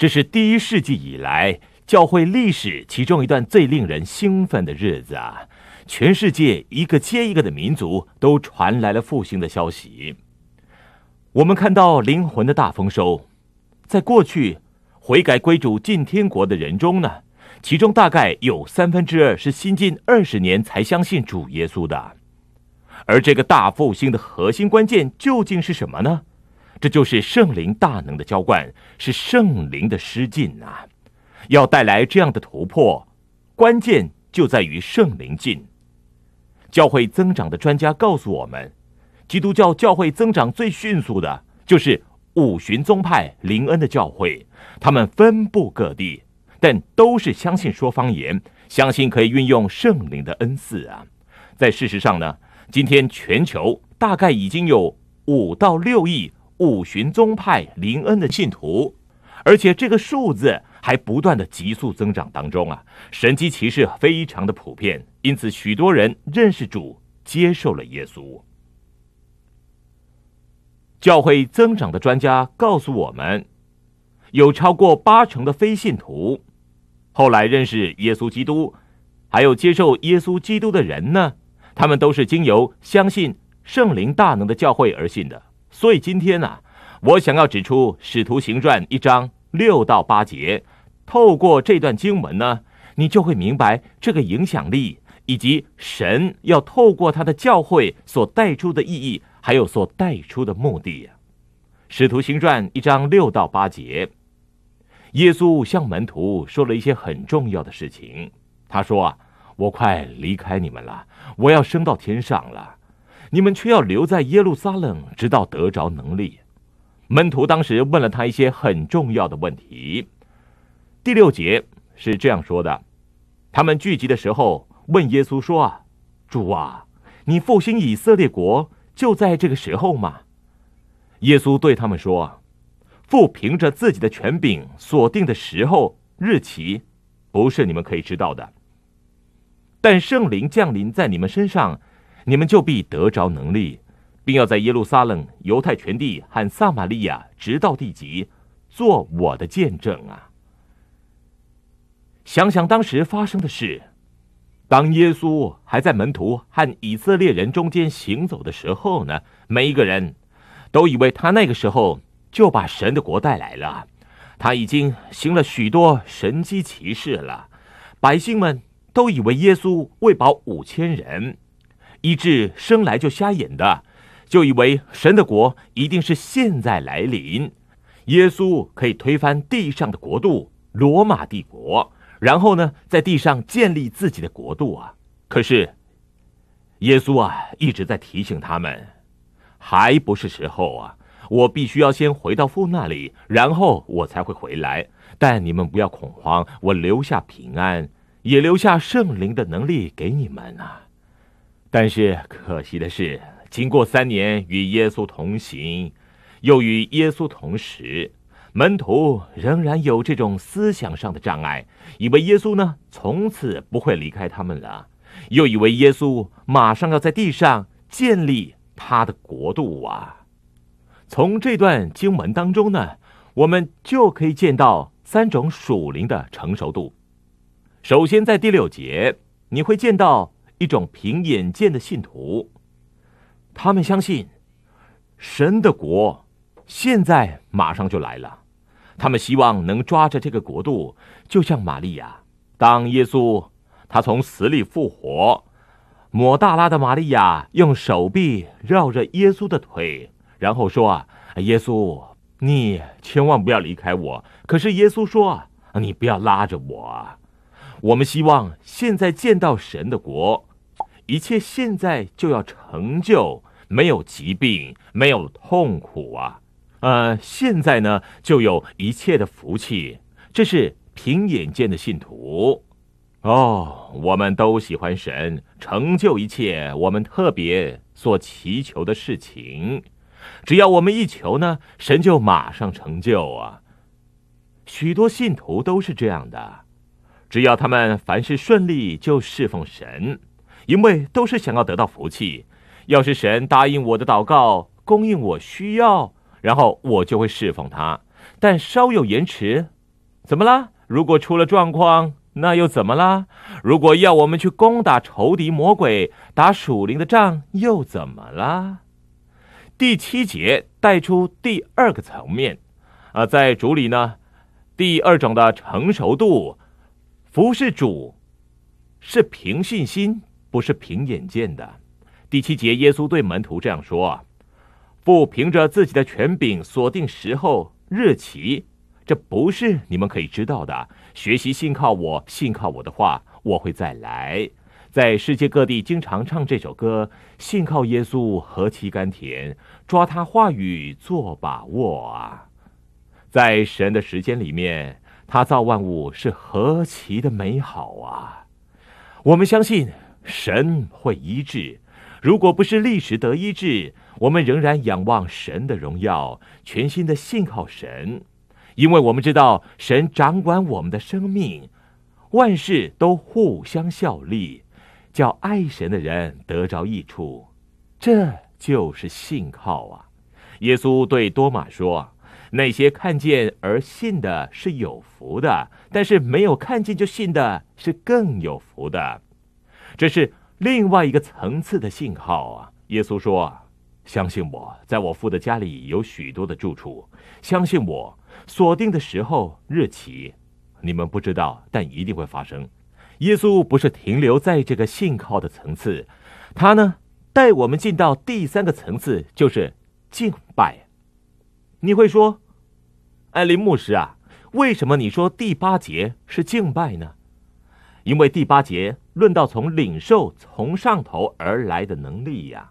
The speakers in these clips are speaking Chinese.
这是第一世纪以来教会历史其中一段最令人兴奋的日子啊！全世界一个接一个的民族都传来了复兴的消息。我们看到灵魂的大丰收。在过去，悔改归主进天国的人中呢，其中大概有三分之二是新近二十年才相信主耶稣的。而这个大复兴的核心关键究竟是什么呢？这就是圣灵大能的浇灌，是圣灵的施浸啊！要带来这样的突破，关键就在于圣灵进。教会增长的专家告诉我们，基督教教会增长最迅速的就是五旬宗派林恩的教会，他们分布各地，但都是相信说方言，相信可以运用圣灵的恩赐啊！在事实上呢，今天全球大概已经有五到六亿。五旬宗派林恩的信徒，而且这个数字还不断的急速增长当中啊！神机骑士非常的普遍，因此许多人认识主，接受了耶稣。教会增长的专家告诉我们，有超过八成的非信徒后来认识耶稣基督，还有接受耶稣基督的人呢，他们都是经由相信圣灵大能的教会而信的。所以今天呢，我想要指出《使徒行传》一章六到八节，透过这段经文呢，你就会明白这个影响力以及神要透过他的教诲所带出的意义，还有所带出的目的使徒行传》一章六到八节，耶稣向门徒说了一些很重要的事情。他说啊：“我快离开你们了，我要升到天上了。”你们却要留在耶路撒冷，直到得着能力。门徒当时问了他一些很重要的问题。第六节是这样说的：他们聚集的时候，问耶稣说：“啊，主啊，你复兴以色列国就在这个时候吗？”耶稣对他们说：“父凭着自己的权柄锁定的时候日期，不是你们可以知道的。但圣灵降临在你们身上。”你们就必得着能力，并要在耶路撒冷、犹太全地和撒玛利亚直到地极，做我的见证啊！想想当时发生的事，当耶稣还在门徒和以色列人中间行走的时候呢，每一个人都以为他那个时候就把神的国带来了，他已经行了许多神机奇事了，百姓们都以为耶稣喂饱五千人。医治生来就瞎眼的，就以为神的国一定是现在来临。耶稣可以推翻地上的国度——罗马帝国，然后呢，在地上建立自己的国度啊。可是，耶稣啊一直在提醒他们，还不是时候啊。我必须要先回到父那里，然后我才会回来。但你们不要恐慌，我留下平安，也留下圣灵的能力给你们啊。但是可惜的是，经过三年与耶稣同行，又与耶稣同时，门徒仍然有这种思想上的障碍，以为耶稣呢从此不会离开他们了，又以为耶稣马上要在地上建立他的国度啊。从这段经文当中呢，我们就可以见到三种属灵的成熟度。首先，在第六节，你会见到。一种凭眼见的信徒，他们相信神的国现在马上就来了。他们希望能抓着这个国度，就像玛利亚，当耶稣他从死里复活，抹大拉的玛利亚用手臂绕着耶稣的腿，然后说：“耶稣，你千万不要离开我。”可是耶稣说：“你不要拉着我。”我们希望现在见到神的国。一切现在就要成就，没有疾病，没有痛苦啊！呃，现在呢就有一切的福气，这是平眼见的信徒哦。我们都喜欢神成就一切，我们特别所祈求的事情，只要我们一求呢，神就马上成就啊。许多信徒都是这样的，只要他们凡事顺利，就侍奉神。因为都是想要得到福气，要是神答应我的祷告，供应我需要，然后我就会侍奉他。但稍有延迟，怎么啦？如果出了状况，那又怎么啦？如果要我们去攻打仇敌、魔鬼、打属灵的仗，又怎么啦？第七节带出第二个层面，啊，在主里呢，第二种的成熟度，服侍主，是凭信心。不是凭眼见的。第七节，耶稣对门徒这样说：“不凭着自己的权柄锁定时候日期，这不是你们可以知道的。学习信靠我，信靠我的话，我会再来。在世界各地经常唱这首歌：信靠耶稣，何其甘甜！抓他话语做把握啊！在神的时间里面，他造万物是何其的美好啊！我们相信。”神会医治，如果不是历史得医治，我们仍然仰望神的荣耀，全新的信靠神，因为我们知道神掌管我们的生命，万事都互相效力，叫爱神的人得着益处。这就是信靠啊！耶稣对多马说：“那些看见而信的是有福的，但是没有看见就信的是更有福的。”这是另外一个层次的信号啊！耶稣说：“相信我，在我父的家里有许多的住处。相信我，锁定的时候日期，你们不知道，但一定会发生。”耶稣不是停留在这个信号的层次，他呢，带我们进到第三个层次，就是敬拜。你会说，艾林牧师啊，为什么你说第八节是敬拜呢？因为第八节论到从领受从上头而来的能力呀，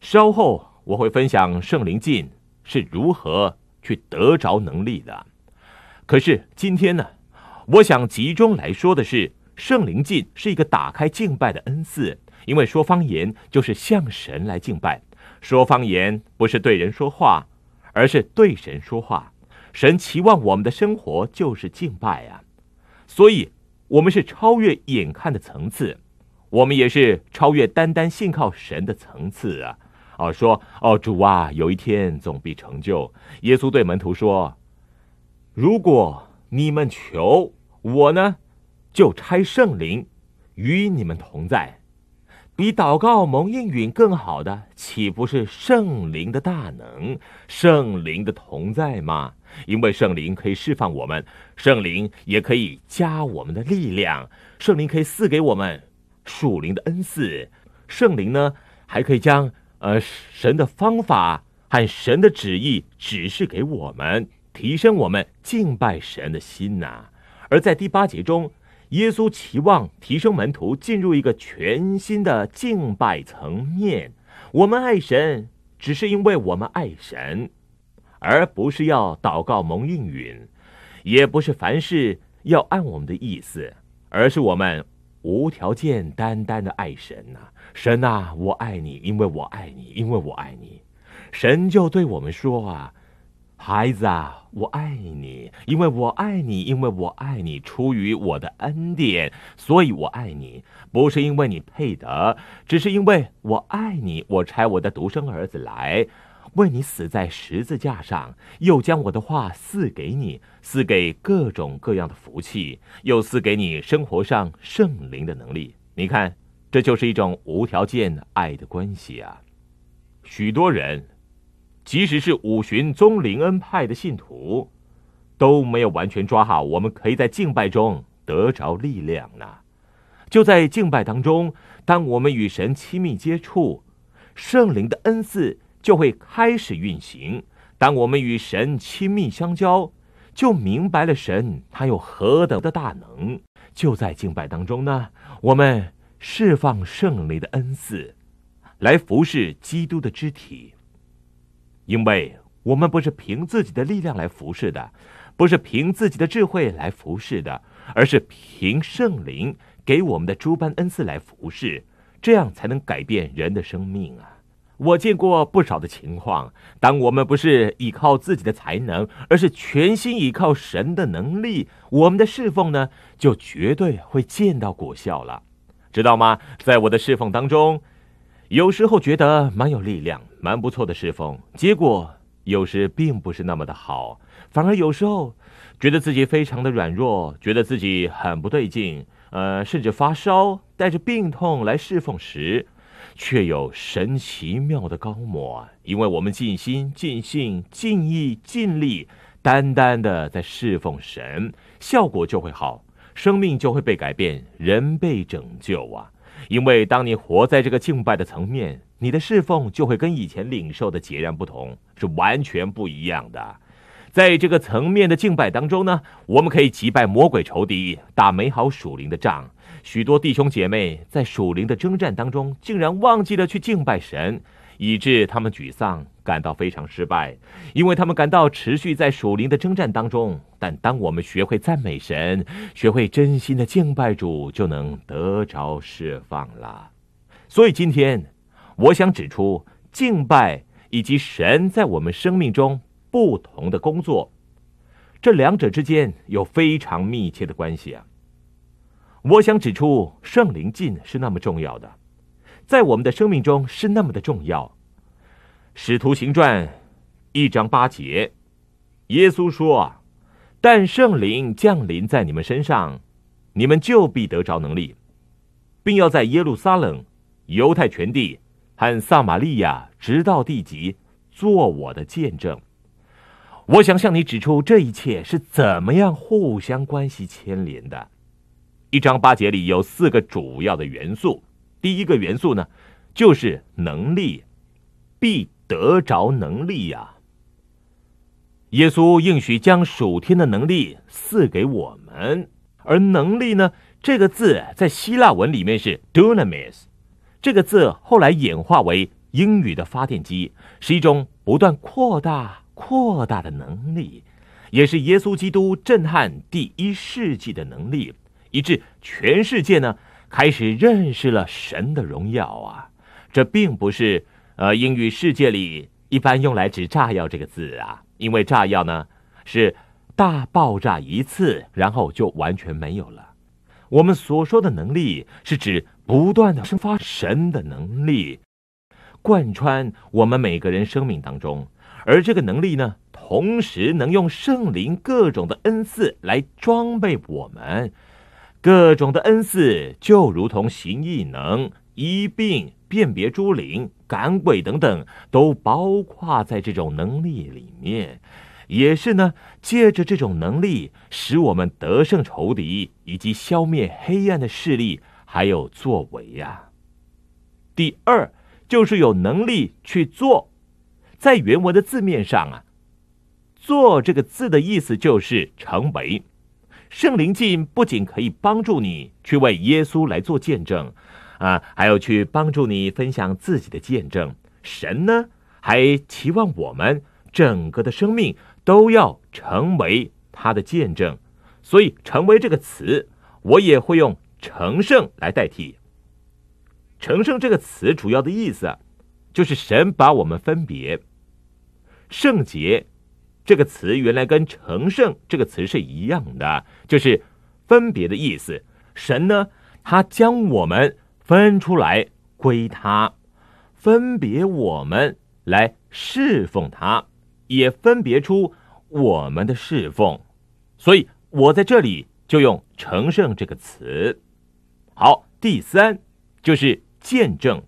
稍后我会分享圣灵进是如何去得着能力的。可是今天呢，我想集中来说的是，圣灵进是一个打开敬拜的恩赐。因为说方言就是向神来敬拜，说方言不是对人说话，而是对神说话。神期望我们的生活就是敬拜啊。所以，我们是超越眼看的层次，我们也是超越单单信靠神的层次啊！哦，说哦，主啊，有一天总必成就。耶稣对门徒说：“如果你们求我呢，就差圣灵与你们同在。比祷告蒙应允更好的，岂不是圣灵的大能、圣灵的同在吗？”因为圣灵可以释放我们，圣灵也可以加我们的力量，圣灵可以赐给我们属灵的恩赐，圣灵呢还可以将呃神的方法和神的旨意指示给我们，提升我们敬拜神的心呐。而在第八节中，耶稣期望提升门徒进入一个全新的敬拜层面。我们爱神，只是因为我们爱神。而不是要祷告蒙应允，也不是凡事要按我们的意思，而是我们无条件单单的爱神呐！神啊，我爱你，因为我爱你，因为我爱你。神就对我们说啊：“孩子啊，我爱你，因为我爱你，因为我爱你。出于我的恩典，所以我爱你，不是因为你配得，只是因为我爱你。我差我的独生儿子来。”为你死在十字架上，又将我的话赐给你，赐给各种各样的福气，又赐给你生活上圣灵的能力。你看，这就是一种无条件爱的关系啊！许多人，即使是五旬宗灵恩派的信徒，都没有完全抓好。我们可以在敬拜中得着力量呢。就在敬拜当中，当我们与神亲密接触，圣灵的恩赐。就会开始运行。当我们与神亲密相交，就明白了神，他有何等的大能！就在敬拜当中呢，我们释放圣灵的恩赐，来服侍基督的肢体。因为我们不是凭自己的力量来服侍的，不是凭自己的智慧来服侍的，而是凭圣灵给我们的诸般恩赐来服侍，这样才能改变人的生命啊！我见过不少的情况。当我们不是依靠自己的才能，而是全心依靠神的能力，我们的侍奉呢，就绝对会见到果效了，知道吗？在我的侍奉当中，有时候觉得蛮有力量、蛮不错的侍奉，结果有时并不是那么的好，反而有时候觉得自己非常的软弱，觉得自己很不对劲，呃，甚至发烧，带着病痛来侍奉时。却有神奇妙的高魔啊！因为我们尽心、尽性、尽意、尽力，单单的在侍奉神，效果就会好，生命就会被改变，人被拯救啊！因为当你活在这个敬拜的层面，你的侍奉就会跟以前领受的截然不同，是完全不一样的。在这个层面的敬拜当中呢，我们可以击败魔鬼仇敌，打美好属灵的仗。许多弟兄姐妹在属灵的征战当中，竟然忘记了去敬拜神，以致他们沮丧，感到非常失败，因为他们感到持续在属灵的征战当中。但当我们学会赞美神，学会真心的敬拜主，就能得着释放了。所以今天，我想指出敬拜以及神在我们生命中不同的工作，这两者之间有非常密切的关系啊。我想指出，圣灵进是那么重要的，在我们的生命中是那么的重要。《使徒行传》一章八节，耶稣说：“但圣灵降临在你们身上，你们就必得着能力，并要在耶路撒冷、犹太全地和撒玛利亚直到地极，做我的见证。”我想向你指出这一切是怎么样互相关系牵连的。一章八节里有四个主要的元素。第一个元素呢，就是能力，必得着能力呀。耶稣应许将属天的能力赐给我们。而“能力”呢，这个字在希腊文里面是 “dunamis”，这个字后来演化为英语的“发电机”，是一种不断扩大、扩大的能力，也是耶稣基督震撼第一世纪的能力。一致，全世界呢开始认识了神的荣耀啊！这并不是，呃，英语世界里一般用来指炸药这个字啊，因为炸药呢是大爆炸一次，然后就完全没有了。我们所说的能力是指不断的生发神的能力，贯穿我们每个人生命当中，而这个能力呢，同时能用圣灵各种的恩赐来装备我们。各种的恩赐就如同行异能、医病、辨别诸灵、赶鬼等等，都包括在这种能力里面。也是呢，借着这种能力，使我们得胜仇敌，以及消灭黑暗的势力，还有作为呀。第二，就是有能力去做。在原文的字面上啊，“做”这个字的意思就是成为。圣灵进不仅可以帮助你去为耶稣来做见证，啊，还要去帮助你分享自己的见证。神呢，还期望我们整个的生命都要成为他的见证。所以“成为”这个词，我也会用“成圣”来代替。“成圣”这个词主要的意思，就是神把我们分别圣洁。这个词原来跟“成圣”这个词是一样的，就是分别的意思。神呢，他将我们分出来归他，分别我们来侍奉他，也分别出我们的侍奉。所以我在这里就用“成圣”这个词。好，第三就是见证，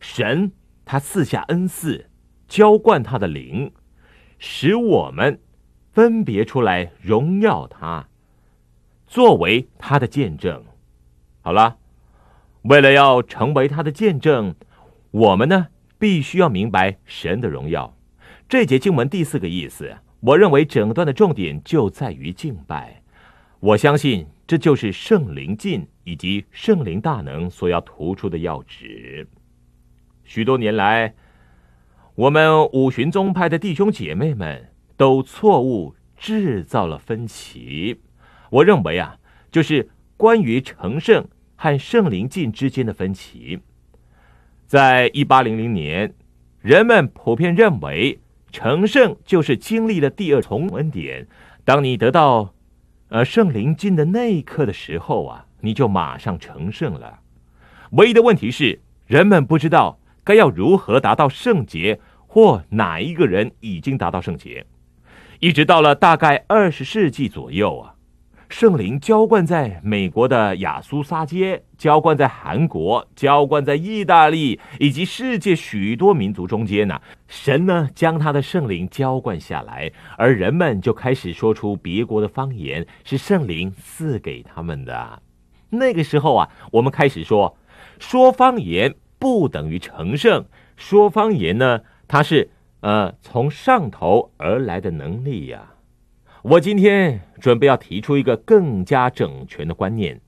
神他赐下恩赐，浇灌他的灵。使我们分别出来荣耀他，作为他的见证。好了，为了要成为他的见证，我们呢必须要明白神的荣耀。这节经文第四个意思，我认为整段的重点就在于敬拜。我相信这就是圣灵进以及圣灵大能所要突出的要旨。许多年来。我们五旬宗派的弟兄姐妹们都错误制造了分歧。我认为啊，就是关于成圣和圣灵进之间的分歧。在一八零零年，人们普遍认为成圣就是经历了第二重恩典。当你得到呃圣灵进的那一刻的时候啊，你就马上成圣了。唯一的问题是，人们不知道该要如何达到圣洁。或哪一个人已经达到圣洁，一直到了大概二十世纪左右啊，圣灵浇灌在美国的亚苏萨街，浇灌在韩国，浇灌在意大利以及世界许多民族中间呢。神呢将他的圣灵浇灌下来，而人们就开始说出别国的方言，是圣灵赐给他们的。那个时候啊，我们开始说，说方言不等于成圣，说方言呢。它是呃从上头而来的能力呀。我今天准备要提出一个更加整全的观念。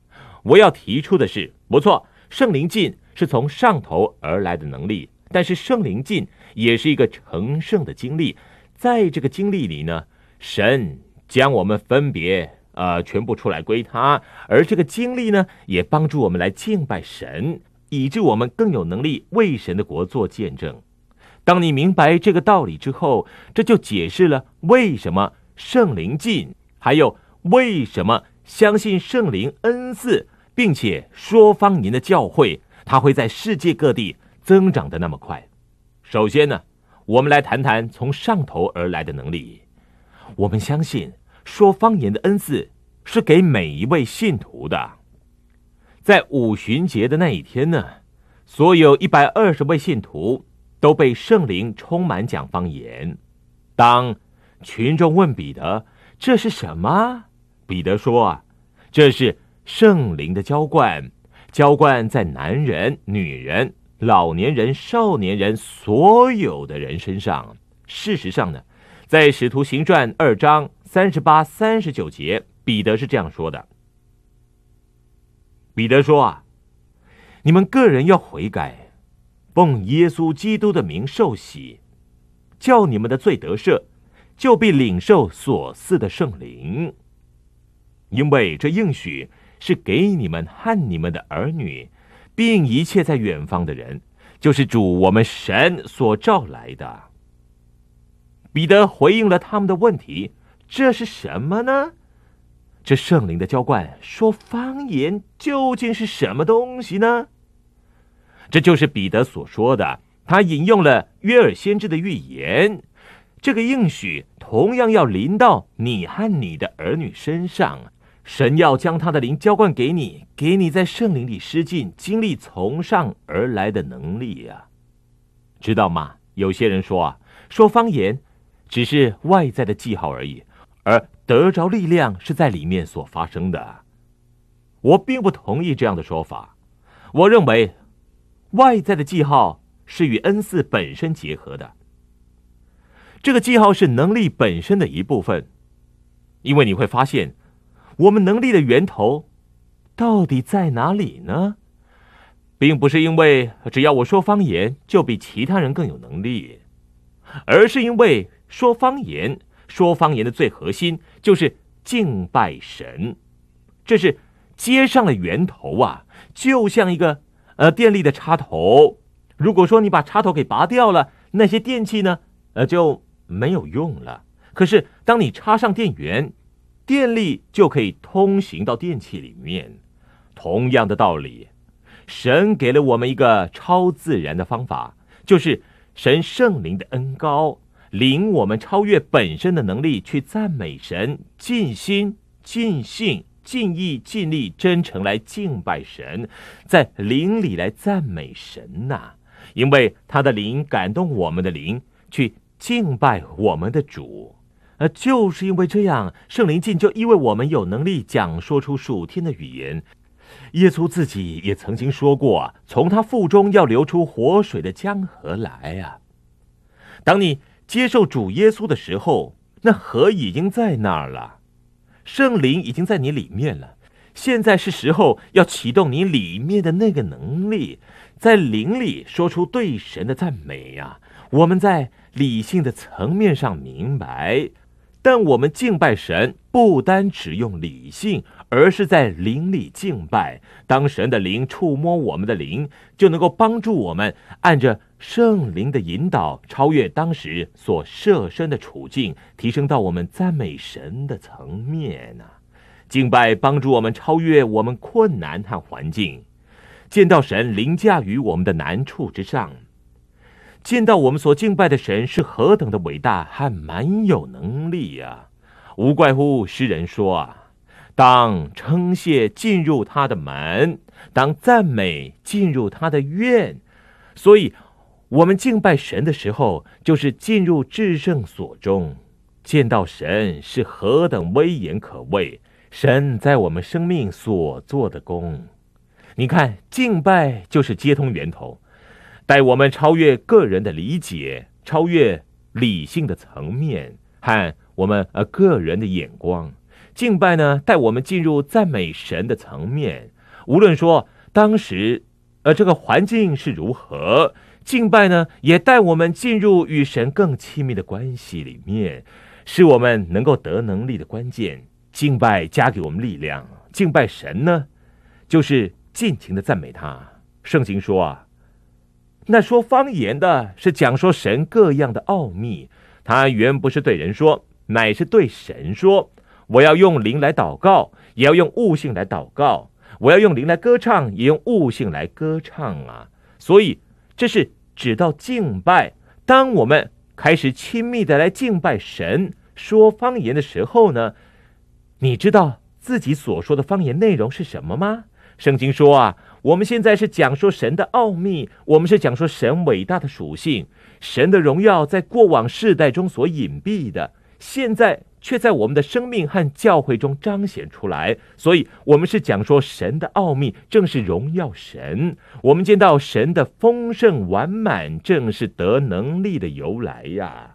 我要提出的是，不错，圣灵进是从上头而来的能力，但是圣灵进也是一个成圣的经历。在这个经历里呢，神将我们分别呃，全部出来归他，而这个经历呢，也帮助我们来敬拜神，以致我们更有能力为神的国做见证。当你明白这个道理之后，这就解释了为什么圣灵进，还有为什么相信圣灵恩赐，并且说方言的教会，它会在世界各地增长的那么快。首先呢，我们来谈谈从上头而来的能力。我们相信说方言的恩赐是给每一位信徒的。在五旬节的那一天呢，所有一百二十位信徒。都被圣灵充满讲方言。当群众问彼得：“这是什么？”彼得说：“啊，这是圣灵的浇灌，浇灌在男人、女人、老年人、少年人所有的人身上。”事实上呢，在《使徒行传》二章三十八、三十九节，彼得是这样说的。彼得说：“啊，你们个人要悔改。”奉耶稣基督的名受洗，叫你们的罪得赦，就必领受所赐的圣灵。因为这应许是给你们和你们的儿女，并一切在远方的人，就是主我们神所召来的。彼得回应了他们的问题：这是什么呢？这圣灵的浇灌，说方言究竟是什么东西呢？这就是彼得所说的，他引用了约尔先知的预言。这个应许同样要临到你和你的儿女身上。神要将他的灵浇灌给你，给你在圣灵里施尽精力从上而来的能力呀，知道吗？有些人说啊，说方言，只是外在的记号而已，而得着力量是在里面所发生的。我并不同意这样的说法，我认为。外在的记号是与 N 四本身结合的，这个记号是能力本身的一部分。因为你会发现，我们能力的源头到底在哪里呢？并不是因为只要我说方言就比其他人更有能力，而是因为说方言，说方言的最核心就是敬拜神，这是接上了源头啊，就像一个。呃，电力的插头，如果说你把插头给拔掉了，那些电器呢，呃就没有用了。可是当你插上电源，电力就可以通行到电器里面。同样的道理，神给了我们一个超自然的方法，就是神圣灵的恩高，领我们超越本身的能力去赞美神，尽心尽性。尽意尽力真诚来敬拜神，在灵里来赞美神呐，因为他的灵感动我们的灵去敬拜我们的主，呃，就是因为这样，圣灵进就意味我们有能力讲说出属天的语言。耶稣自己也曾经说过，从他腹中要流出活水的江河来啊。当你接受主耶稣的时候，那河已经在那儿了。圣灵已经在你里面了，现在是时候要启动你里面的那个能力，在灵里说出对神的赞美呀！我们在理性的层面上明白，但我们敬拜神不单只用理性。而是在灵里敬拜，当神的灵触摸我们的灵，就能够帮助我们按着圣灵的引导，超越当时所设身的处境，提升到我们赞美神的层面呢。敬拜帮助我们超越我们困难和环境，见到神凌驾于我们的难处之上，见到我们所敬拜的神是何等的伟大和蛮有能力呀！无怪乎诗人说啊。当称谢进入他的门，当赞美进入他的院，所以，我们敬拜神的时候，就是进入至圣所中，见到神是何等威严可畏。神在我们生命所做的功。你看，敬拜就是接通源头，带我们超越个人的理解，超越理性的层面和我们呃个人的眼光。敬拜呢，带我们进入赞美神的层面。无论说当时，呃，这个环境是如何，敬拜呢，也带我们进入与神更亲密的关系里面，是我们能够得能力的关键。敬拜加给我们力量，敬拜神呢，就是尽情的赞美他。圣经说啊，那说方言的是讲说神各样的奥秘，他原不是对人说，乃是对神说。我要用灵来祷告，也要用悟性来祷告；我要用灵来歌唱，也用悟性来歌唱啊！所以，这是指到敬拜。当我们开始亲密的来敬拜神、说方言的时候呢，你知道自己所说的方言内容是什么吗？圣经说啊，我们现在是讲说神的奥秘，我们是讲说神伟大的属性，神的荣耀在过往世代中所隐蔽的，现在。却在我们的生命和教会中彰显出来，所以，我们是讲说神的奥秘，正是荣耀神；我们见到神的丰盛完满，正是得能力的由来呀。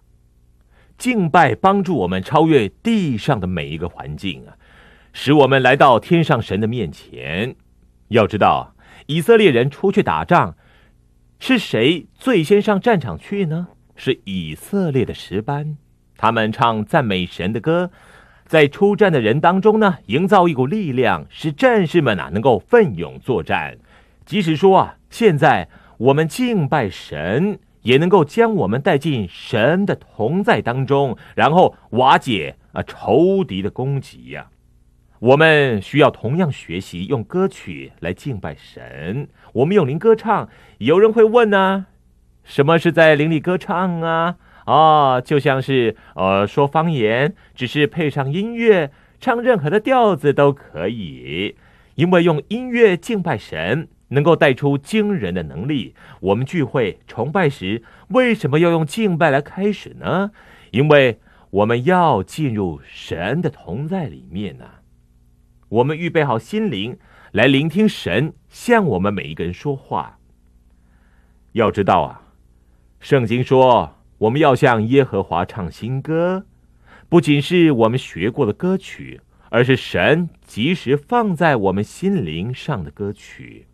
敬拜帮助我们超越地上的每一个环境啊，使我们来到天上神的面前。要知道，以色列人出去打仗，是谁最先上战场去呢？是以色列的石班。他们唱赞美神的歌，在出战的人当中呢，营造一股力量，使战士们呐能够奋勇作战。即使说啊，现在我们敬拜神，也能够将我们带进神的同在当中，然后瓦解啊仇敌的攻击呀。我们需要同样学习用歌曲来敬拜神。我们用灵歌唱，有人会问呢，什么是在灵里歌唱啊？啊，就像是呃说方言，只是配上音乐，唱任何的调子都可以，因为用音乐敬拜神，能够带出惊人的能力。我们聚会崇拜时，为什么要用敬拜来开始呢？因为我们要进入神的同在里面呢。我们预备好心灵来聆听神向我们每一个人说话。要知道啊，圣经说。我们要向耶和华唱新歌，不仅是我们学过的歌曲，而是神及时放在我们心灵上的歌曲。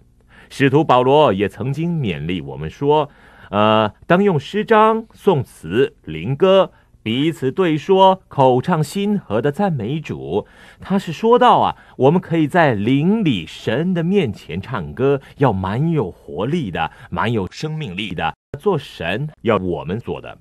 使徒保罗也曾经勉励我们说：“呃，当用诗章、颂词、灵歌。”彼此对说口唱心和的赞美主，他是说到啊，我们可以在邻里神的面前唱歌，要蛮有活力的，蛮有生命力的。做神要我们做的，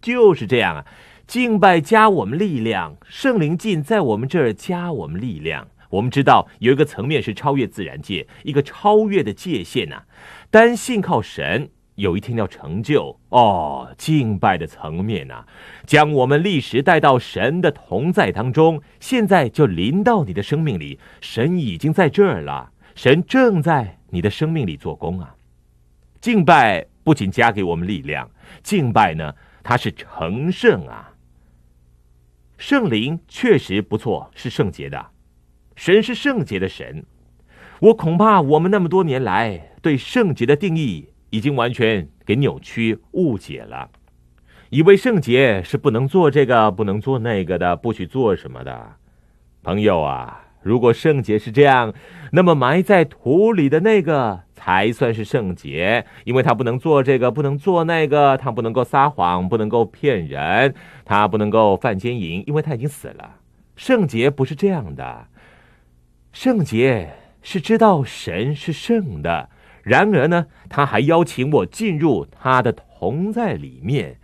就是这样啊。敬拜加我们力量，圣灵进在我们这儿加我们力量。我们知道有一个层面是超越自然界，一个超越的界限啊。单信靠神。有一天要成就哦，敬拜的层面呐，将我们历史带到神的同在当中。现在就临到你的生命里，神已经在这儿了，神正在你的生命里做工啊。敬拜不仅加给我们力量，敬拜呢，它是成圣啊。圣灵确实不错，是圣洁的，神是圣洁的神。我恐怕我们那么多年来对圣洁的定义。已经完全给扭曲误解了，以为圣洁是不能做这个、不能做那个的、不许做什么的。朋友啊，如果圣洁是这样，那么埋在土里的那个才算是圣洁，因为他不能做这个、不能做那个，他不能够撒谎、不能够骗人，他不能够犯奸淫，因为他已经死了。圣洁不是这样的，圣洁是知道神是圣的。然而呢，他还邀请我进入他的同在里面，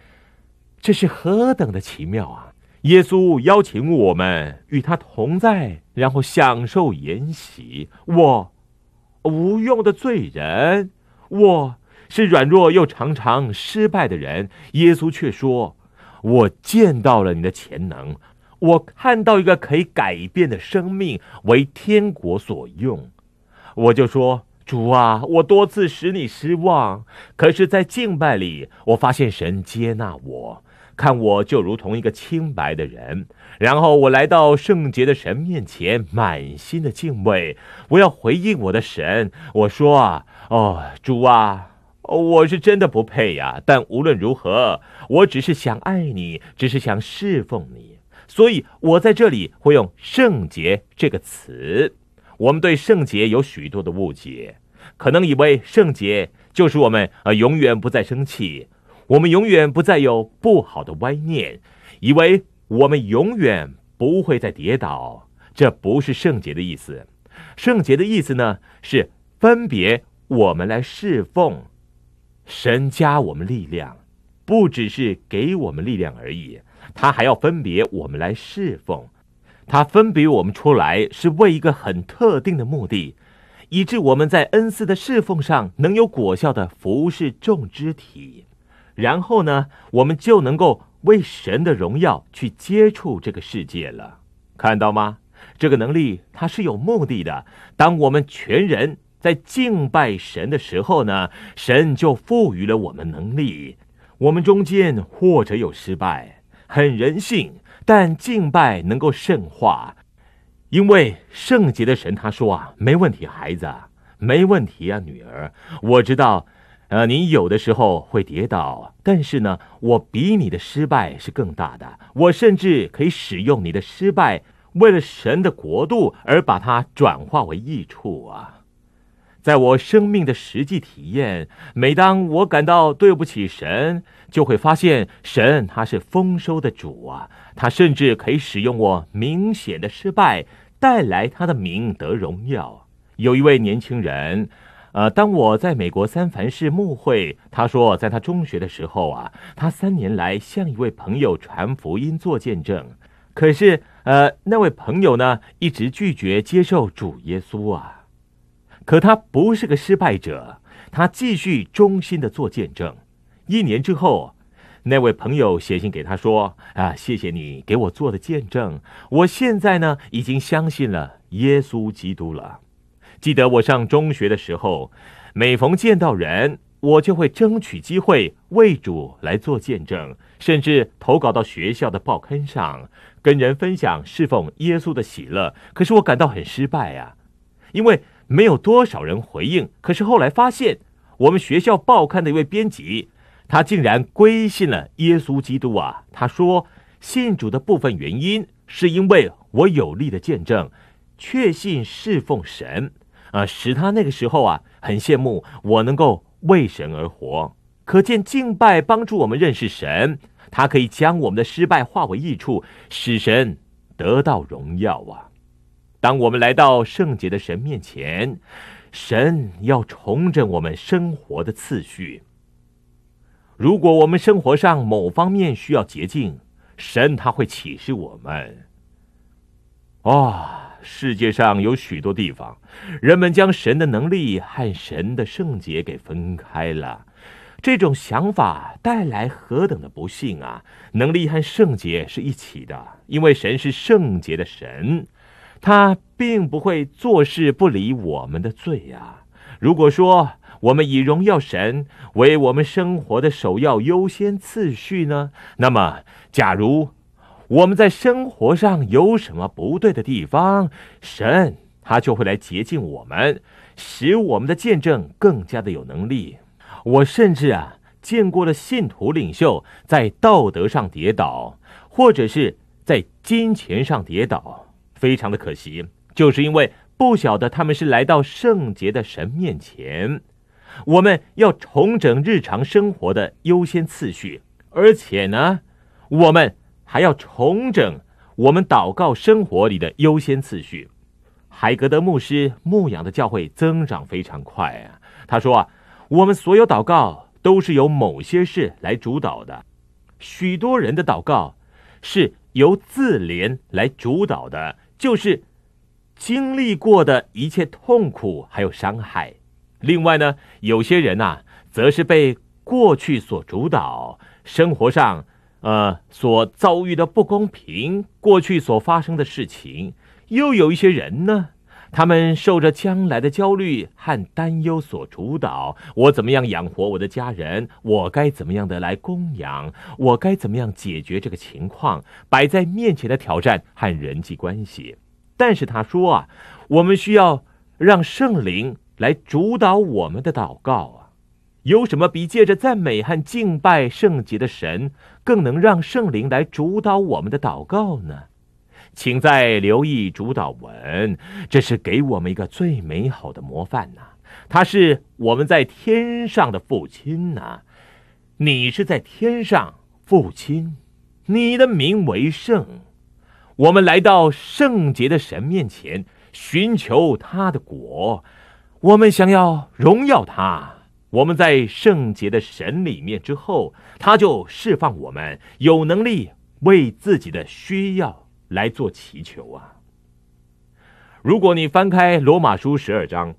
这是何等的奇妙啊！耶稣邀请我们与他同在，然后享受筵席。我无用的罪人，我是软弱又常常失败的人。耶稣却说：“我见到了你的潜能，我看到一个可以改变的生命为天国所用。”我就说。主啊，我多次使你失望，可是，在敬拜里，我发现神接纳我，看我就如同一个清白的人。然后我来到圣洁的神面前，满心的敬畏。我要回应我的神，我说啊，哦，主啊，我是真的不配呀。但无论如何，我只是想爱你，只是想侍奉你，所以我在这里会用“圣洁”这个词。我们对圣洁有许多的误解，可能以为圣洁就是我们呃永远不再生气，我们永远不再有不好的歪念，以为我们永远不会再跌倒。这不是圣洁的意思。圣洁的意思呢，是分别我们来侍奉，神加我们力量，不只是给我们力量而已，他还要分别我们来侍奉。他分别我们出来是为一个很特定的目的，以致我们在恩赐的侍奉上能有果效的服侍众肢体，然后呢，我们就能够为神的荣耀去接触这个世界了。看到吗？这个能力它是有目的的。当我们全人在敬拜神的时候呢，神就赋予了我们能力。我们中间或者有失败，很人性。但敬拜能够圣化，因为圣洁的神，他说啊，没问题，孩子，没问题啊，女儿，我知道，呃，你有的时候会跌倒，但是呢，我比你的失败是更大的，我甚至可以使用你的失败，为了神的国度而把它转化为益处啊。在我生命的实际体验，每当我感到对不起神，就会发现神他是丰收的主啊。他甚至可以使用我明显的失败带来他的名得荣耀。有一位年轻人，呃，当我在美国三藩市牧会，他说在他中学的时候啊，他三年来向一位朋友传福音做见证，可是呃，那位朋友呢一直拒绝接受主耶稣啊。可他不是个失败者，他继续忠心的做见证。一年之后。那位朋友写信给他说：“啊，谢谢你给我做的见证，我现在呢已经相信了耶稣基督了。记得我上中学的时候，每逢见到人，我就会争取机会为主来做见证，甚至投稿到学校的报刊上，跟人分享侍奉耶稣的喜乐。可是我感到很失败啊，因为没有多少人回应。可是后来发现，我们学校报刊的一位编辑。”他竟然归信了耶稣基督啊！他说信主的部分原因是因为我有力的见证，确信侍奉神，啊，使他那个时候啊很羡慕我能够为神而活。可见敬拜帮助我们认识神，他可以将我们的失败化为益处，使神得到荣耀啊！当我们来到圣洁的神面前，神要重整我们生活的次序。如果我们生活上某方面需要洁净，神他会启示我们。啊，世界上有许多地方，人们将神的能力和神的圣洁给分开了，这种想法带来何等的不幸啊！能力和圣洁是一起的，因为神是圣洁的神，他并不会坐视不理我们的罪啊！如果说，我们以荣耀神为我们生活的首要优先次序呢？那么，假如我们在生活上有什么不对的地方，神他就会来洁净我们，使我们的见证更加的有能力。我甚至啊见过了信徒领袖在道德上跌倒，或者是在金钱上跌倒，非常的可惜，就是因为不晓得他们是来到圣洁的神面前。我们要重整日常生活的优先次序，而且呢，我们还要重整我们祷告生活里的优先次序。海格德牧师牧养的教会增长非常快啊。他说啊，我们所有祷告都是由某些事来主导的，许多人的祷告是由自怜来主导的，就是经历过的一切痛苦还有伤害。另外呢，有些人呐，则是被过去所主导，生活上，呃，所遭遇的不公平，过去所发生的事情；又有一些人呢，他们受着将来的焦虑和担忧所主导。我怎么样养活我的家人？我该怎么样的来供养？我该怎么样解决这个情况摆在面前的挑战和人际关系？但是他说啊，我们需要让圣灵。来主导我们的祷告啊！有什么比借着赞美和敬拜圣洁的神，更能让圣灵来主导我们的祷告呢？请再留意主导文，这是给我们一个最美好的模范呐！他是我们在天上的父亲呐！你是在天上父亲，你的名为圣。我们来到圣洁的神面前，寻求他的果。我们想要荣耀他，我们在圣洁的神里面之后，他就释放我们，有能力为自己的需要来做祈求啊。如果你翻开罗马书十二章，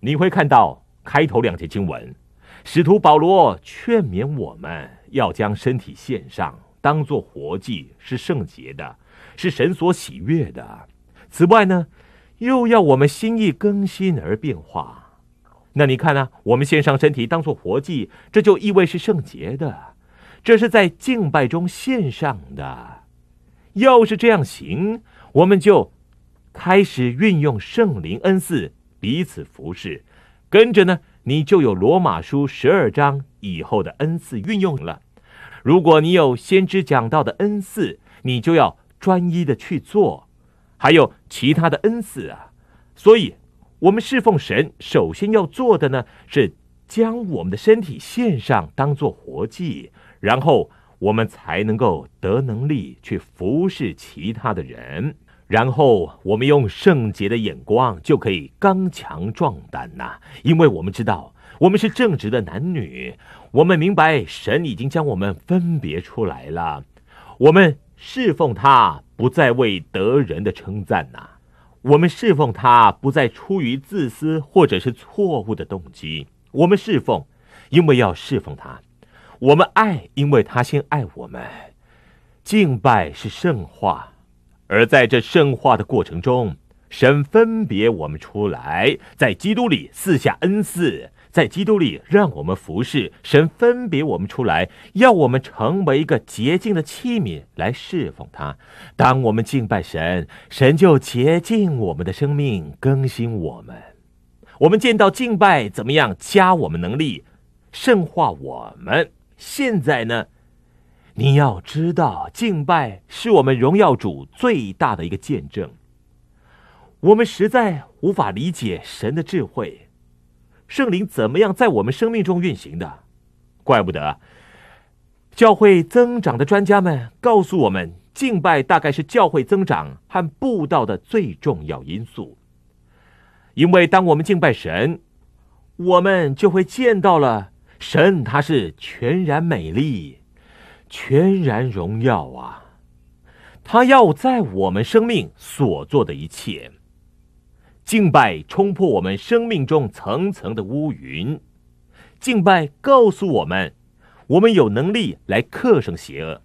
你会看到开头两节经文，使徒保罗劝勉我们要将身体献上，当做活祭，是圣洁的，是神所喜悦的。此外呢？又要我们心意更新而变化，那你看呢？我们献上身体当做活祭，这就意味是圣洁的，这是在敬拜中献上的。要是这样行，我们就开始运用圣灵恩赐彼此服侍，跟着呢，你就有罗马书十二章以后的恩赐运用了。如果你有先知讲到的恩赐，你就要专一的去做。还有其他的恩赐啊，所以，我们侍奉神首先要做的呢，是将我们的身体献上，当做活祭，然后我们才能够得能力去服侍其他的人，然后我们用圣洁的眼光就可以刚强壮胆呐，因为我们知道我们是正直的男女，我们明白神已经将我们分别出来了，我们侍奉他。不再为得人的称赞呐，我们侍奉他不再出于自私或者是错误的动机，我们侍奉，因为要侍奉他，我们爱因为他先爱我们，敬拜是圣化，而在这圣化的过程中，神分别我们出来，在基督里四下恩赐。在基督里，让我们服侍神，分别我们出来，要我们成为一个洁净的器皿来侍奉他。当我们敬拜神，神就洁净我们的生命，更新我们。我们见到敬拜怎么样加我们能力，圣化我们。现在呢，你要知道，敬拜是我们荣耀主最大的一个见证。我们实在无法理解神的智慧。圣灵怎么样在我们生命中运行的？怪不得教会增长的专家们告诉我们，敬拜大概是教会增长和步道的最重要因素。因为当我们敬拜神，我们就会见到了神，他是全然美丽、全然荣耀啊！他要在我们生命所做的一切。敬拜冲破我们生命中层层的乌云，敬拜告诉我们，我们有能力来克胜邪恶。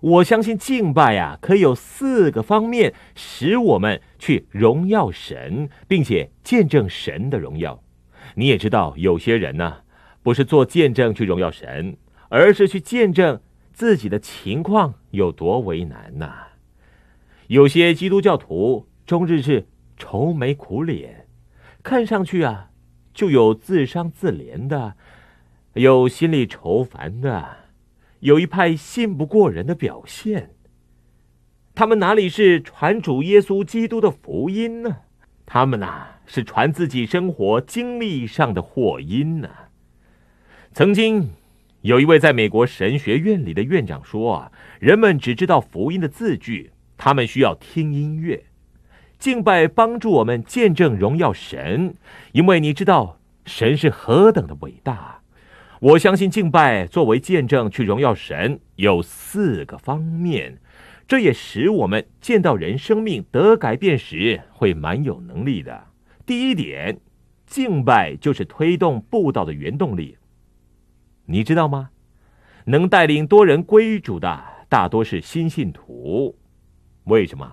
我相信敬拜呀，可以有四个方面使我们去荣耀神，并且见证神的荣耀。你也知道，有些人呢，不是做见证去荣耀神，而是去见证自己的情况有多为难呐。有些基督教徒终日是愁眉苦脸，看上去啊，就有自伤自怜的，有心里愁烦的，有一派信不过人的表现。他们哪里是传主耶稣基督的福音呢？他们呐，是传自己生活经历上的祸因呢。曾经，有一位在美国神学院里的院长说啊：“人们只知道福音的字句，他们需要听音乐。”敬拜帮助我们见证荣耀神，因为你知道神是何等的伟大。我相信敬拜作为见证去荣耀神有四个方面，这也使我们见到人生命得改变时会蛮有能力的。第一点，敬拜就是推动步道的原动力，你知道吗？能带领多人归主的大多是新信徒，为什么？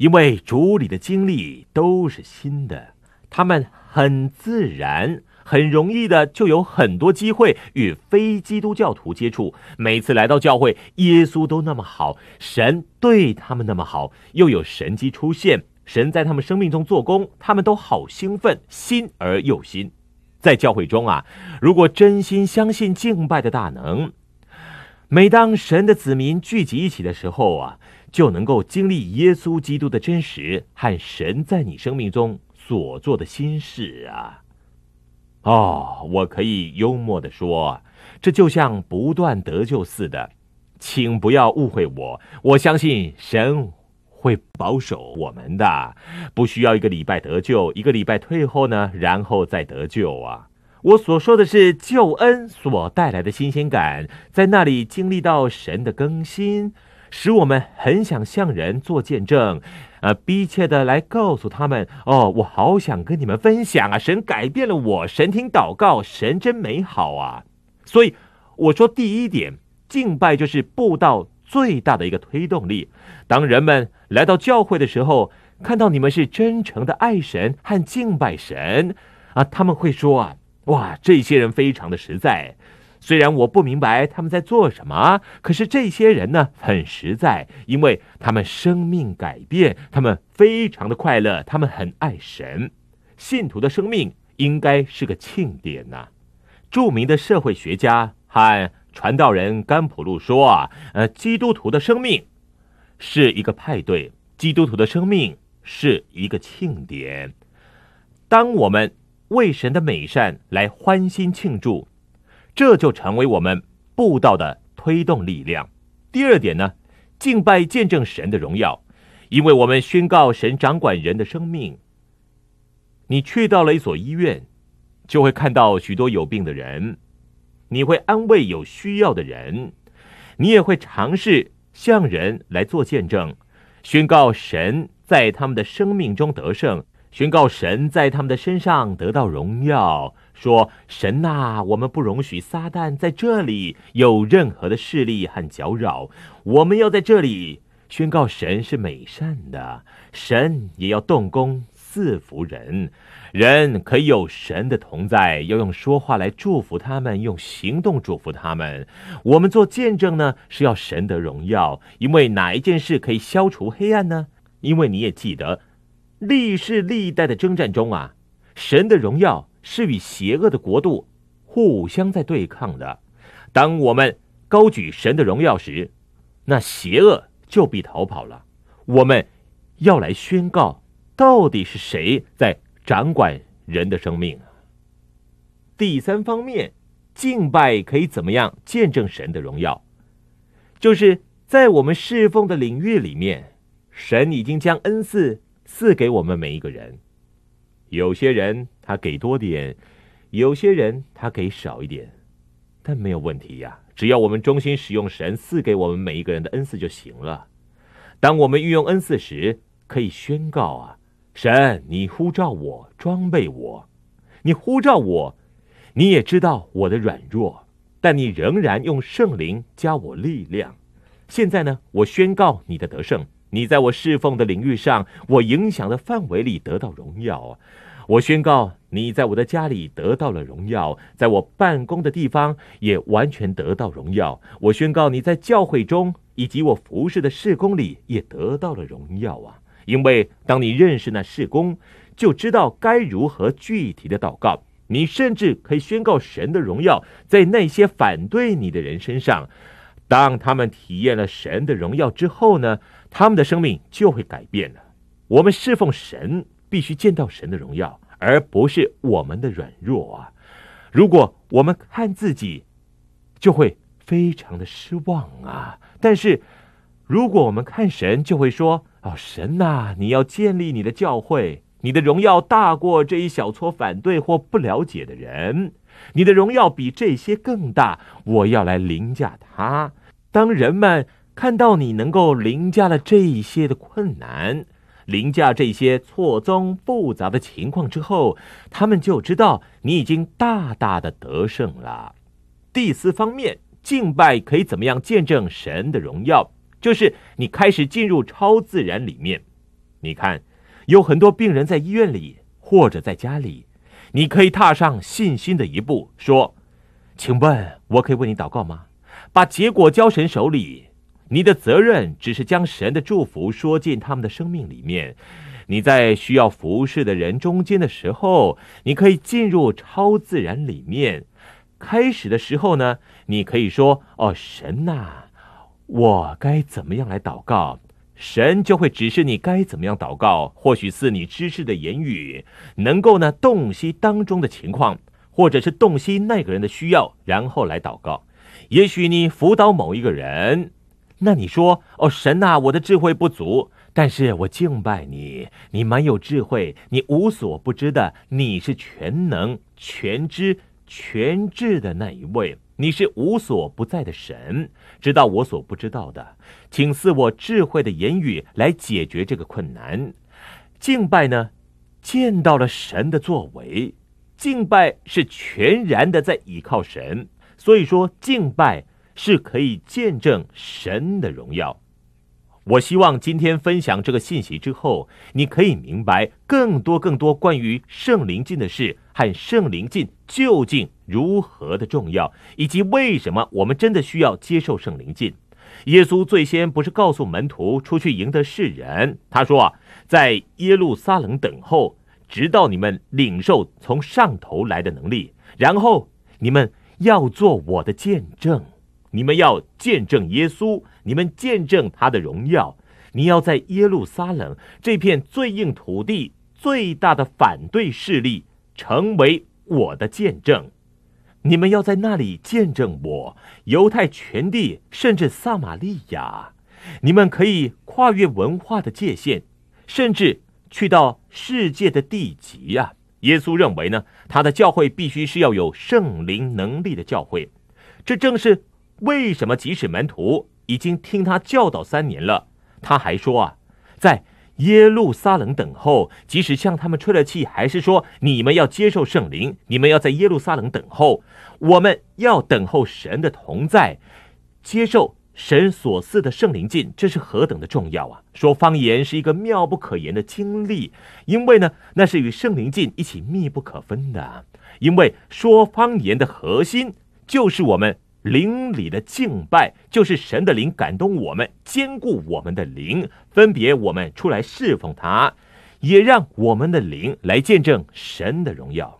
因为主里的经历都是新的，他们很自然、很容易的就有很多机会与非基督教徒接触。每次来到教会，耶稣都那么好，神对他们那么好，又有神机出现，神在他们生命中做工，他们都好兴奋，新而又新。在教会中啊，如果真心相信敬拜的大能，每当神的子民聚集一起的时候啊。就能够经历耶稣基督的真实和神在你生命中所做的心事啊！哦，我可以幽默的说，这就像不断得救似的。请不要误会我，我相信神会保守我们的，不需要一个礼拜得救，一个礼拜退后呢，然后再得救啊！我所说的是救恩所带来的新鲜感，在那里经历到神的更新。使我们很想向人做见证，呃，逼切的来告诉他们哦，我好想跟你们分享啊，神改变了我，神听祷告，神真美好啊！所以我说第一点，敬拜就是步道最大的一个推动力。当人们来到教会的时候，看到你们是真诚的爱神和敬拜神啊，他们会说啊，哇，这些人非常的实在。虽然我不明白他们在做什么，可是这些人呢很实在，因为他们生命改变，他们非常的快乐，他们很爱神。信徒的生命应该是个庆典呐。著名的社会学家和传道人甘普路说啊，呃，基督徒的生命是一个派对，基督徒的生命是一个庆典。当我们为神的美善来欢欣庆祝。这就成为我们布道的推动力量。第二点呢，敬拜见证神的荣耀，因为我们宣告神掌管人的生命。你去到了一所医院，就会看到许多有病的人，你会安慰有需要的人，你也会尝试向人来做见证，宣告神在他们的生命中得胜，宣告神在他们的身上得到荣耀。说神呐，我们不容许撒旦在这里有任何的势力和搅扰。我们要在这里宣告神是美善的，神也要动工赐福人。人可以有神的同在，要用说话来祝福他们，用行动祝福他们。我们做见证呢，是要神的荣耀。因为哪一件事可以消除黑暗呢？因为你也记得，历世历代的征战中啊，神的荣耀。是与邪恶的国度互相在对抗的。当我们高举神的荣耀时，那邪恶就必逃跑了。我们要来宣告，到底是谁在掌管人的生命啊？第三方面，敬拜可以怎么样见证神的荣耀？就是在我们侍奉的领域里面，神已经将恩赐赐给我们每一个人。有些人他给多点，有些人他给少一点，但没有问题呀。只要我们忠心使用神赐给我们每一个人的恩赐就行了。当我们运用恩赐时，可以宣告啊：神，你呼召我，装备我；你呼召我，你也知道我的软弱，但你仍然用圣灵加我力量。现在呢，我宣告你的得胜。你在我侍奉的领域上，我影响的范围里得到荣耀。我宣告，你在我的家里得到了荣耀，在我办公的地方也完全得到荣耀。我宣告，你在教会中以及我服侍的事工里也得到了荣耀啊！因为当你认识那事工，就知道该如何具体的祷告。你甚至可以宣告神的荣耀在那些反对你的人身上。当他们体验了神的荣耀之后呢？他们的生命就会改变了。我们侍奉神，必须见到神的荣耀，而不是我们的软弱啊！如果我们看自己，就会非常的失望啊。但是如果我们看神，就会说：“哦，神呐，你要建立你的教会，你的荣耀大过这一小撮反对或不了解的人，你的荣耀比这些更大。我要来凌驾他。”当人们。看到你能够凌驾了这一些的困难，凌驾这些错综复杂的情况之后，他们就知道你已经大大的得胜了。第四方面，敬拜可以怎么样见证神的荣耀？就是你开始进入超自然里面。你看，有很多病人在医院里或者在家里，你可以踏上信心的一步，说：“请问，我可以为你祷告吗？”把结果交神手里。你的责任只是将神的祝福说进他们的生命里面。你在需要服侍的人中间的时候，你可以进入超自然里面。开始的时候呢，你可以说：“哦，神呐，我该怎么样来祷告？”神就会指示你该怎么样祷告。或许是你知识的言语，能够呢洞悉当中的情况，或者是洞悉那个人的需要，然后来祷告。也许你辅导某一个人。那你说哦，神啊，我的智慧不足，但是我敬拜你，你蛮有智慧，你无所不知的，你是全能、全知、全智的那一位，你是无所不在的神，知道我所不知道的，请赐我智慧的言语来解决这个困难。敬拜呢，见到了神的作为，敬拜是全然的在倚靠神，所以说敬拜。是可以见证神的荣耀。我希望今天分享这个信息之后，你可以明白更多更多关于圣灵进的事和圣灵进究竟如何的重要，以及为什么我们真的需要接受圣灵进。耶稣最先不是告诉门徒出去赢得世人，他说啊，在耶路撒冷等候，直到你们领受从上头来的能力，然后你们要做我的见证。你们要见证耶稣，你们见证他的荣耀。你要在耶路撒冷这片最硬土地、最大的反对势力，成为我的见证。你们要在那里见证我，犹太全地甚至撒玛利亚，你们可以跨越文化的界限，甚至去到世界的地极啊！耶稣认为呢，他的教会必须是要有圣灵能力的教会，这正是。为什么即使门徒已经听他教导三年了，他还说啊，在耶路撒冷等候，即使向他们吹了气，还是说你们要接受圣灵，你们要在耶路撒冷等候，我们要等候神的同在，接受神所赐的圣灵进，这是何等的重要啊！说方言是一个妙不可言的经历，因为呢，那是与圣灵进一起密不可分的，因为说方言的核心就是我们。灵里的敬拜，就是神的灵感动我们，兼顾我们的灵，分别我们出来侍奉他，也让我们的灵来见证神的荣耀。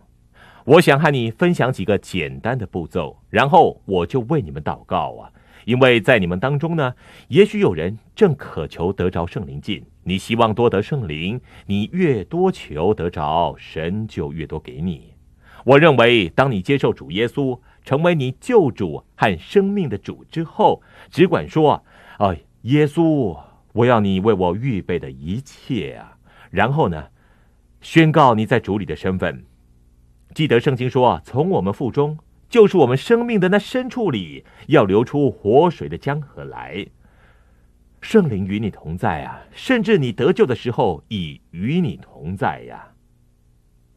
我想和你分享几个简单的步骤，然后我就为你们祷告啊。因为在你们当中呢，也许有人正渴求得着圣灵进，你希望多得圣灵，你越多求得着神，就越多给你。我认为，当你接受主耶稣。成为你救主和生命的主之后，只管说：“哎，耶稣，我要你为我预备的一切啊！”然后呢，宣告你在主里的身份。记得圣经说：“从我们腹中，就是我们生命的那深处里，要流出活水的江河来。”圣灵与你同在啊，甚至你得救的时候已与你同在呀。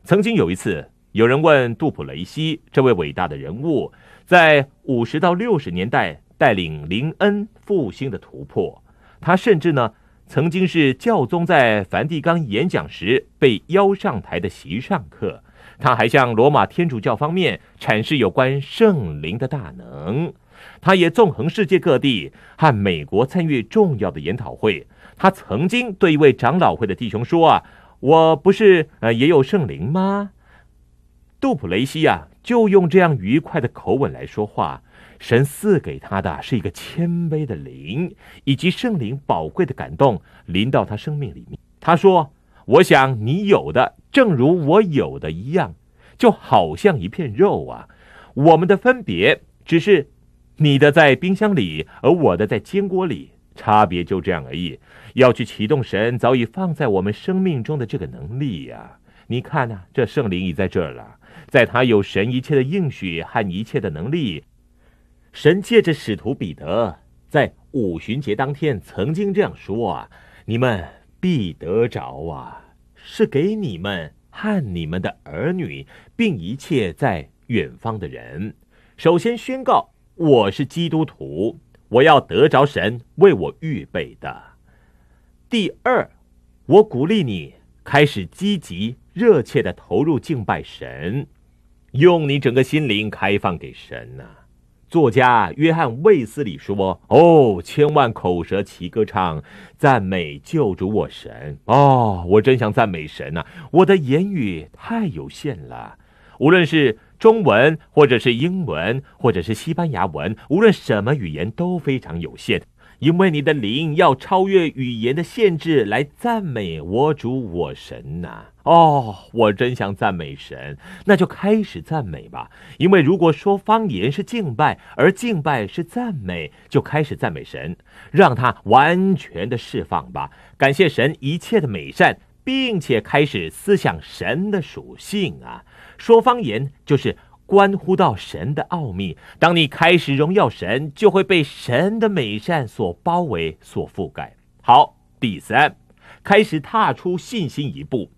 曾经有一次。有人问杜普雷西这位伟大的人物，在五十到六十年代带领林恩复兴的突破。他甚至呢，曾经是教宗在梵蒂冈演讲时被邀上台的席上客。他还向罗马天主教方面阐释有关圣灵的大能。他也纵横世界各地和美国参与重要的研讨会。他曾经对一位长老会的弟兄说：“啊，我不是呃也有圣灵吗？”杜普雷西呀，就用这样愉快的口吻来说话。神赐给他的是一个谦卑的灵，以及圣灵宝贵的感动临到他生命里面。他说：“我想你有的，正如我有的一样，就好像一片肉啊。我们的分别只是，你的在冰箱里，而我的在煎锅里，差别就这样而已。要去启动神早已放在我们生命中的这个能力呀！你看呐，这圣灵已在这儿了。”在他有神一切的应许和一切的能力，神借着使徒彼得在五旬节当天曾经这样说啊：“你们必得着啊，是给你们和你们的儿女，并一切在远方的人，首先宣告我是基督徒，我要得着神为我预备的。”第二，我鼓励你开始积极热切的投入敬拜神。用你整个心灵开放给神呐！作家约翰卫斯理说：“哦，千万口舌齐歌唱，赞美救主我神！哦，我真想赞美神呐！我的言语太有限了，无论是中文，或者是英文，或者是西班牙文，无论什么语言都非常有限。”因为你的灵要超越语言的限制来赞美我主我神呐！哦，我真想赞美神，那就开始赞美吧。因为如果说方言是敬拜，而敬拜是赞美，就开始赞美神，让他完全的释放吧。感谢神一切的美善，并且开始思想神的属性啊！说方言就是。关乎到神的奥秘。当你开始荣耀神，就会被神的美善所包围、所覆盖。好，第三，开始踏出信心一步。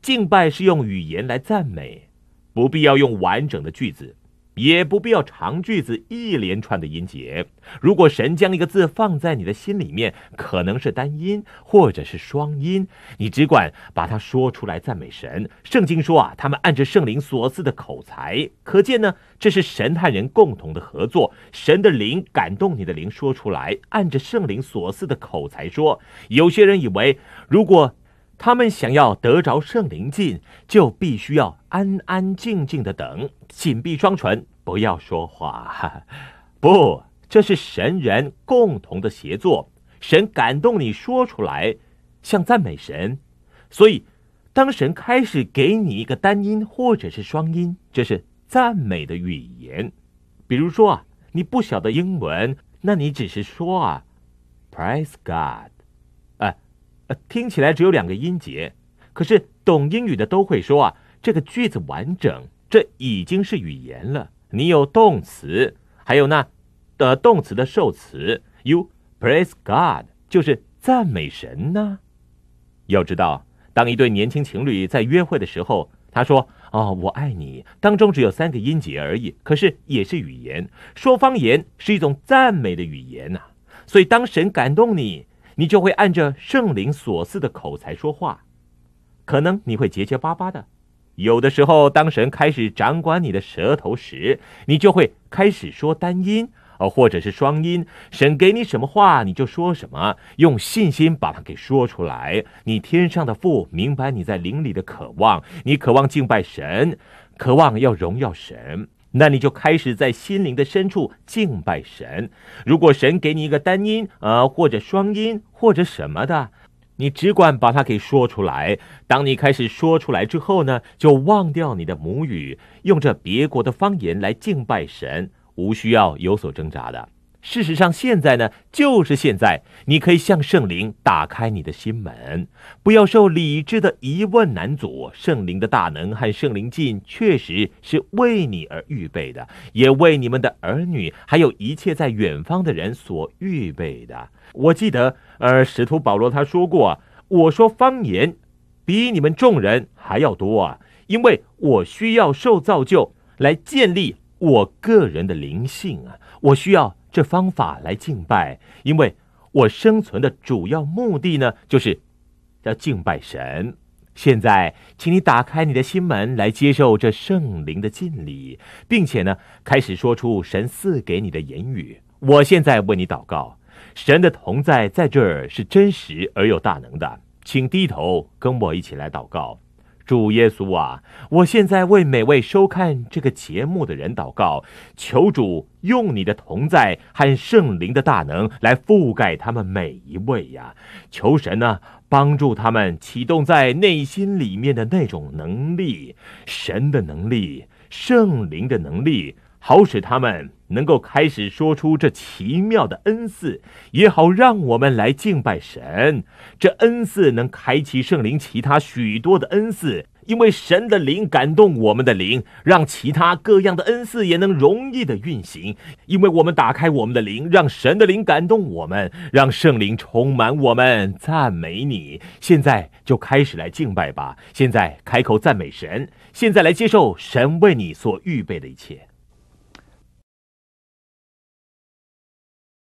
敬拜是用语言来赞美，不必要用完整的句子。也不必要长句子一连串的音节。如果神将一个字放在你的心里面，可能是单音或者是双音，你只管把它说出来赞美神。圣经说啊，他们按着圣灵所赐的口才，可见呢，这是神和人共同的合作。神的灵感动你的灵说出来，按着圣灵所赐的口才说。有些人以为如果。他们想要得着圣灵进，就必须要安安静静的等，紧闭双唇，不要说话。不，这是神人共同的协作。神感动你说出来，像赞美神。所以，当神开始给你一个单音或者是双音，这是赞美的语言。比如说啊，你不晓得英文，那你只是说啊，“Praise God”。听起来只有两个音节，可是懂英语的都会说啊，这个句子完整，这已经是语言了。你有动词，还有呢的动词的受词，You praise God，就是赞美神呢。要知道，当一对年轻情侣在约会的时候，他说哦，我爱你，当中只有三个音节而已，可是也是语言。说方言是一种赞美的语言呐，所以当神感动你。你就会按着圣灵所赐的口才说话，可能你会结结巴巴的。有的时候，当神开始掌管你的舌头时，你就会开始说单音，呃，或者是双音。神给你什么话，你就说什么，用信心把它给说出来。你天上的父明白你在灵里的渴望，你渴望敬拜神，渴望要荣耀神。那你就开始在心灵的深处敬拜神。如果神给你一个单音，呃，或者双音，或者什么的，你只管把它给说出来。当你开始说出来之后呢，就忘掉你的母语，用这别国的方言来敬拜神，无需要有所挣扎的。事实上，现在呢，就是现在，你可以向圣灵打开你的心门，不要受理智的疑问难阻。圣灵的大能和圣灵进，确实是为你而预备的，也为你们的儿女，还有一切在远方的人所预备的。我记得，呃，使徒保罗他说过：“我说方言，比你们众人还要多啊，因为我需要受造就，来建立我个人的灵性啊，我需要。”这方法来敬拜，因为我生存的主要目的呢，就是要敬拜神。现在，请你打开你的心门，来接受这圣灵的敬礼，并且呢，开始说出神赐给你的言语。我现在为你祷告，神的同在在这儿是真实而又大能的，请低头跟我一起来祷告。主耶稣啊，我现在为每位收看这个节目的人祷告，求主用你的同在和圣灵的大能来覆盖他们每一位呀！求神呢帮助他们启动在内心里面的那种能力，神的能力、圣灵的能力，好使他们。能够开始说出这奇妙的恩赐也好，让我们来敬拜神。这恩赐能开启圣灵，其他许多的恩赐，因为神的灵感动我们的灵，让其他各样的恩赐也能容易的运行。因为我们打开我们的灵，让神的灵感动我们，让圣灵充满我们。赞美你！现在就开始来敬拜吧！现在开口赞美神！现在来接受神为你所预备的一切。